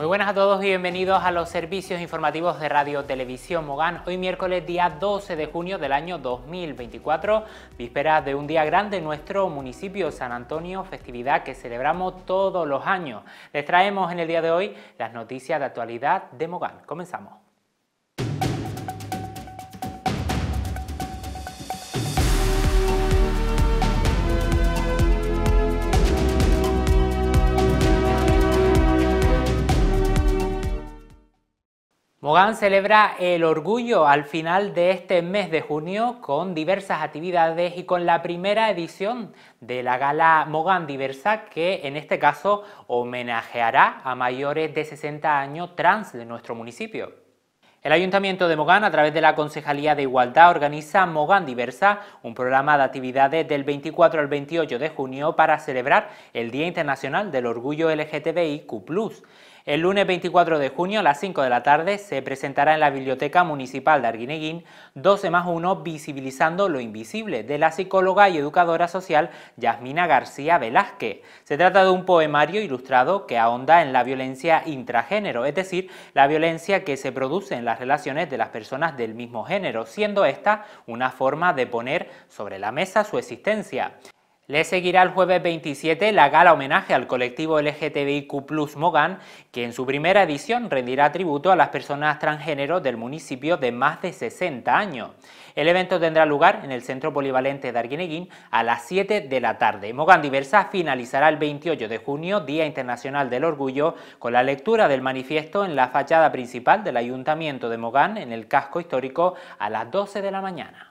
Muy buenas a todos y bienvenidos a los servicios informativos de Radio Televisión Mogán. Hoy miércoles día 12 de junio del año 2024, vísperas de un día grande en nuestro municipio San Antonio, festividad que celebramos todos los años. Les traemos en el día de hoy las noticias de actualidad de Mogán. Comenzamos. Mogán celebra el orgullo al final de este mes de junio con diversas actividades y con la primera edición de la gala Mogán Diversa que en este caso homenajeará a mayores de 60 años trans de nuestro municipio. El Ayuntamiento de Mogán, a través de la Concejalía de Igualdad, organiza Mogán Diversa, un programa de actividades del 24 al 28 de junio para celebrar el Día Internacional del Orgullo LGTBIQ+. El lunes 24 de junio a las 5 de la tarde se presentará en la Biblioteca Municipal de Arguineguín 12 más 1 Visibilizando lo Invisible de la psicóloga y educadora social Yasmina García Velázquez. Se trata de un poemario ilustrado que ahonda en la violencia intragénero, es decir, la violencia que se produce en las relaciones de las personas del mismo género, siendo esta una forma de poner sobre la mesa su existencia. Le seguirá el jueves 27 la gala homenaje al colectivo LGTBIQ Mogán, que en su primera edición rendirá tributo a las personas transgénero del municipio de más de 60 años. El evento tendrá lugar en el Centro Polivalente de Arguineguín a las 7 de la tarde. Mogán Diversa finalizará el 28 de junio, Día Internacional del Orgullo, con la lectura del manifiesto en la fachada principal del Ayuntamiento de Mogán, en el casco histórico, a las 12 de la mañana.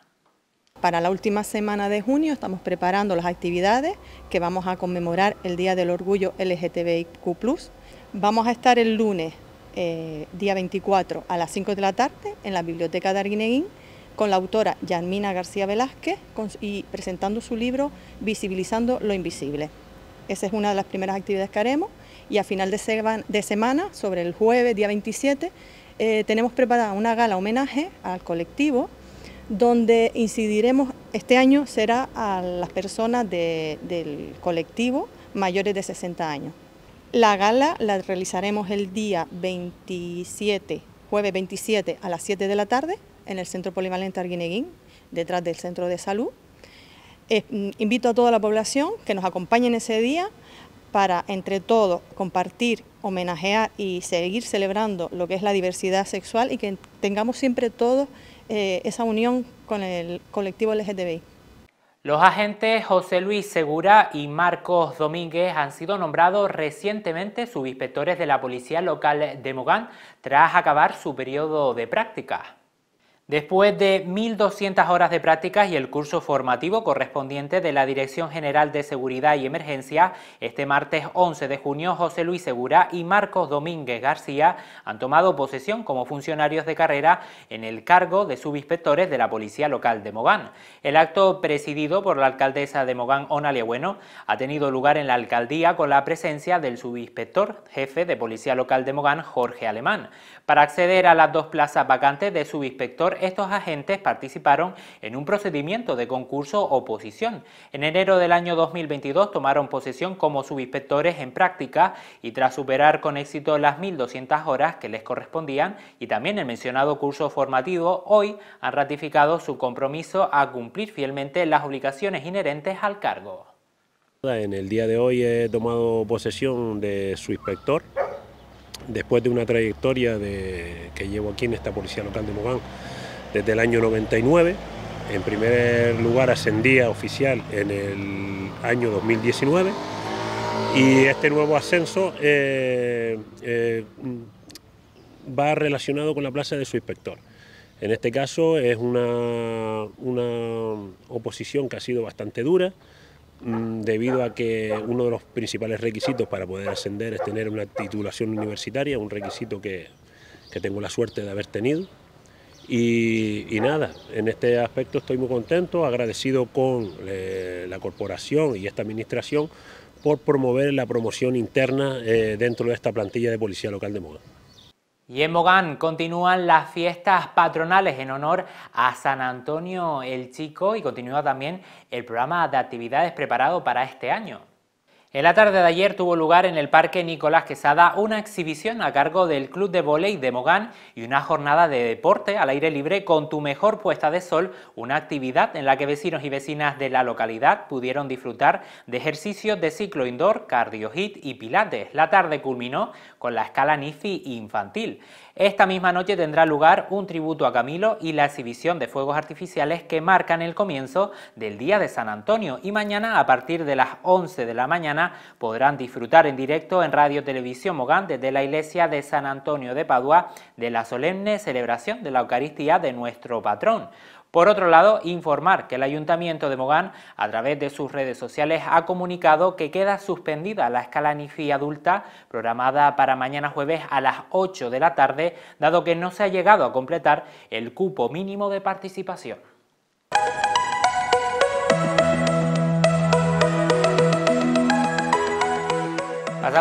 Para la última semana de junio estamos preparando las actividades que vamos a conmemorar el Día del Orgullo LGTBIQ. Vamos a estar el lunes, eh, día 24, a las 5 de la tarde, en la Biblioteca de Arguineguín, con la autora Yamina García Velázquez y presentando su libro Visibilizando lo Invisible. Esa es una de las primeras actividades que haremos. Y a final de, semana, sobre el jueves, día 27, eh, tenemos preparada una gala homenaje al colectivo donde incidiremos este año será a las personas del colectivo mayores de 60 años. La gala la realizaremos el día 27, jueves 27 a las 7 de la tarde en el Centro Polivalente Arguineguín, detrás del Centro de Salud. Eh, mm, invito a toda la población que nos acompañen ese día para entre todos compartir, homenajear y seguir celebrando lo que es la diversidad sexual y que tengamos siempre todos eh, esa unión con el colectivo LGTBI. Los agentes José Luis Segura y Marcos Domínguez han sido nombrados recientemente subinspectores de la Policía Local de Mogán tras acabar su periodo de práctica. Después de 1.200 horas de prácticas y el curso formativo correspondiente de la Dirección General de Seguridad y Emergencia, este martes 11 de junio José Luis Segura y Marcos Domínguez García han tomado posesión como funcionarios de carrera en el cargo de subinspectores de la Policía Local de Mogán. El acto presidido por la alcaldesa de Mogán, Onalia Bueno, ha tenido lugar en la alcaldía con la presencia del subinspector jefe de Policía Local de Mogán, Jorge Alemán. Para acceder a las dos plazas vacantes de subinspector estos agentes participaron en un procedimiento de concurso oposición. En enero del año 2022 tomaron posesión como subinspectores en práctica y tras superar con éxito las 1.200 horas que les correspondían y también el mencionado curso formativo, hoy han ratificado su compromiso a cumplir fielmente las obligaciones inherentes al cargo. En el día de hoy he tomado posesión de su inspector, después de una trayectoria de, que llevo aquí en esta Policía Local de Mogán desde el año 99. En primer lugar ascendía oficial en el año 2019 y este nuevo ascenso eh, eh, va relacionado con la plaza de su inspector. En este caso es una, una oposición que ha sido bastante dura mm, debido a que uno de los principales requisitos para poder ascender es tener una titulación universitaria, un requisito que, que tengo la suerte de haber tenido y, nada, en este aspecto estoy muy contento, agradecido con eh, la corporación y esta administración por promover la promoción interna eh, dentro de esta plantilla de Policía Local de Mogán. Y en Mogán continúan las fiestas patronales en honor a San Antonio el Chico y continúa también el programa de actividades preparado para este año. En la tarde de ayer tuvo lugar en el Parque Nicolás Quesada una exhibición a cargo del Club de Voley de Mogán y una jornada de deporte al aire libre con tu mejor puesta de sol, una actividad en la que vecinos y vecinas de la localidad pudieron disfrutar de ejercicios de ciclo indoor, cardio hit y pilates. La tarde culminó con la escala NIFI infantil. Esta misma noche tendrá lugar un tributo a Camilo y la exhibición de fuegos artificiales que marcan el comienzo del Día de San Antonio y mañana a partir de las 11 de la mañana podrán disfrutar en directo en Radio Televisión Mogán desde la iglesia de San Antonio de Padua de la solemne celebración de la Eucaristía de nuestro patrón. Por otro lado, informar que el Ayuntamiento de Mogán, a través de sus redes sociales, ha comunicado que queda suspendida la NIFI adulta programada para mañana jueves a las 8 de la tarde, dado que no se ha llegado a completar el cupo mínimo de participación.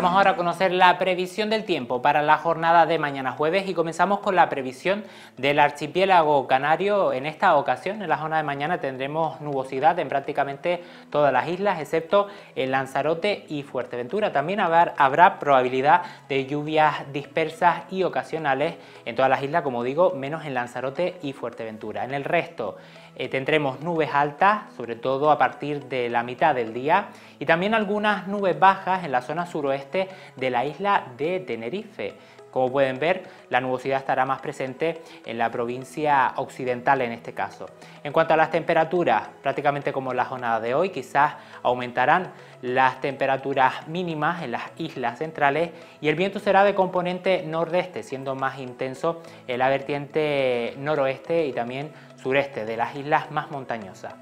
Vamos ahora a conocer la previsión del tiempo para la jornada de mañana jueves y comenzamos con la previsión del archipiélago canario. En esta ocasión, en la zona de mañana, tendremos nubosidad en prácticamente todas las islas, excepto en Lanzarote y Fuerteventura. También habrá, habrá probabilidad de lluvias dispersas y ocasionales en todas las islas, como digo, menos en Lanzarote y Fuerteventura. En el resto, eh, tendremos nubes altas, sobre todo a partir de la mitad del día, y también algunas nubes bajas en la zona suroeste de la isla de Tenerife. Como pueden ver, la nubosidad estará más presente en la provincia occidental en este caso. En cuanto a las temperaturas, prácticamente como la jornada de hoy, quizás aumentarán las temperaturas mínimas en las islas centrales y el viento será de componente nordeste, siendo más intenso en la vertiente noroeste y también sureste de las islas más montañosas.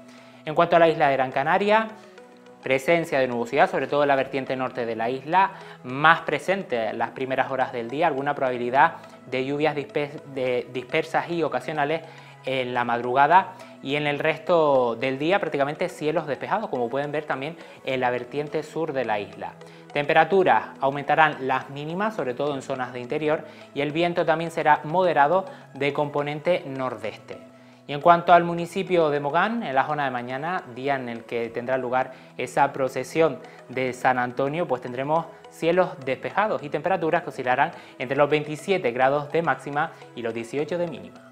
En cuanto a la isla de Gran Canaria, presencia de nubosidad, sobre todo en la vertiente norte de la isla, más presente las primeras horas del día, alguna probabilidad de lluvias dispersas y ocasionales en la madrugada y en el resto del día prácticamente cielos despejados, como pueden ver también en la vertiente sur de la isla. Temperaturas aumentarán las mínimas, sobre todo en zonas de interior, y el viento también será moderado de componente nordeste. Y en cuanto al municipio de Mogán, en la zona de mañana, día en el que tendrá lugar esa procesión de San Antonio, pues tendremos cielos despejados y temperaturas que oscilarán entre los 27 grados de máxima y los 18 de mínima.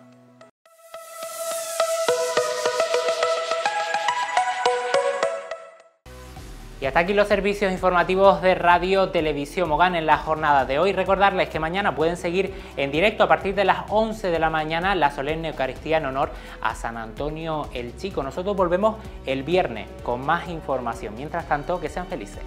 Y hasta aquí los servicios informativos de Radio Televisión Mogán en la jornada de hoy. Recordarles que mañana pueden seguir en directo a partir de las 11 de la mañana la solemne Eucaristía en honor a San Antonio el Chico. Nosotros volvemos el viernes con más información. Mientras tanto, que sean felices.